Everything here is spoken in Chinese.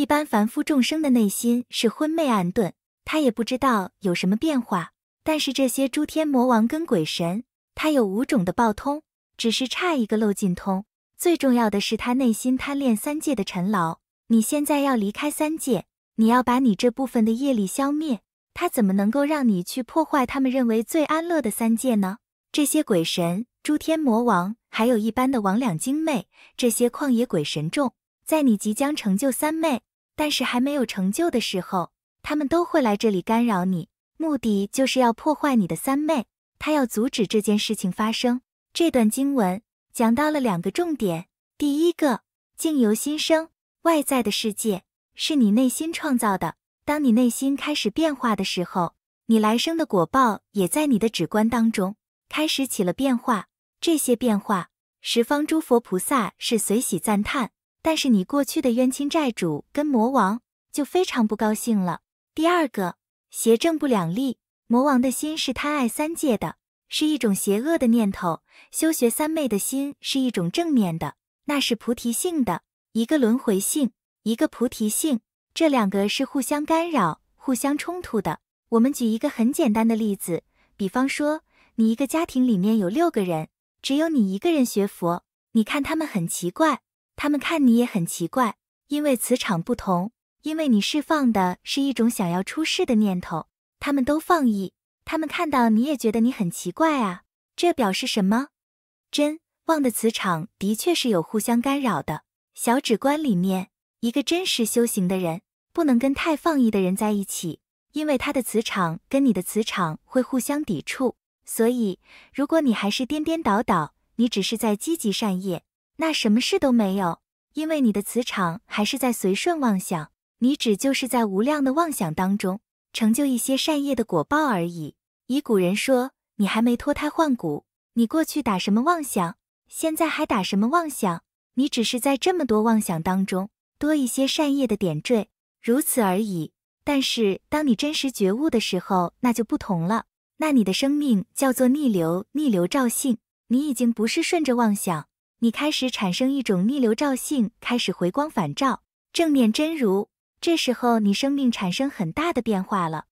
一般凡夫众生的内心是昏昧暗钝，他也不知道有什么变化。但是这些诸天魔王跟鬼神，他有五种的报通，只是差一个漏尽通。最重要的是，他内心贪恋三界的尘劳。你现在要离开三界，你要把你这部分的业力消灭。他怎么能够让你去破坏他们认为最安乐的三界呢？这些鬼神、诸天魔王，还有一般的魍魉精魅，这些旷野鬼神众，在你即将成就三昧。但是还没有成就的时候，他们都会来这里干扰你，目的就是要破坏你的三昧。他要阻止这件事情发生。这段经文讲到了两个重点：第一个，境由心生，外在的世界是你内心创造的。当你内心开始变化的时候，你来生的果报也在你的指关当中开始起了变化。这些变化，十方诸佛菩萨是随喜赞叹。但是你过去的冤亲债主跟魔王就非常不高兴了。第二个，邪正不两立，魔王的心是贪爱三界的，是一种邪恶的念头；修学三昧的心是一种正面的，那是菩提性的，一个轮回性，一个菩提性，这两个是互相干扰、互相冲突的。我们举一个很简单的例子，比方说，你一个家庭里面有六个人，只有你一个人学佛，你看他们很奇怪。他们看你也很奇怪，因为磁场不同，因为你释放的是一种想要出世的念头，他们都放逸，他们看到你也觉得你很奇怪啊。这表示什么？真妄的磁场的确是有互相干扰的。小指关里面，一个真实修行的人，不能跟太放逸的人在一起，因为他的磁场跟你的磁场会互相抵触。所以，如果你还是颠颠倒倒，你只是在积极善业。那什么事都没有，因为你的磁场还是在随顺妄想，你只就是在无量的妄想当中成就一些善业的果报而已。以古人说，你还没脱胎换骨，你过去打什么妄想，现在还打什么妄想？你只是在这么多妄想当中多一些善业的点缀，如此而已。但是当你真实觉悟的时候，那就不同了。那你的生命叫做逆流，逆流照性，你已经不是顺着妄想。你开始产生一种逆流照性，开始回光返照，正念真如。这时候，你生命产生很大的变化了。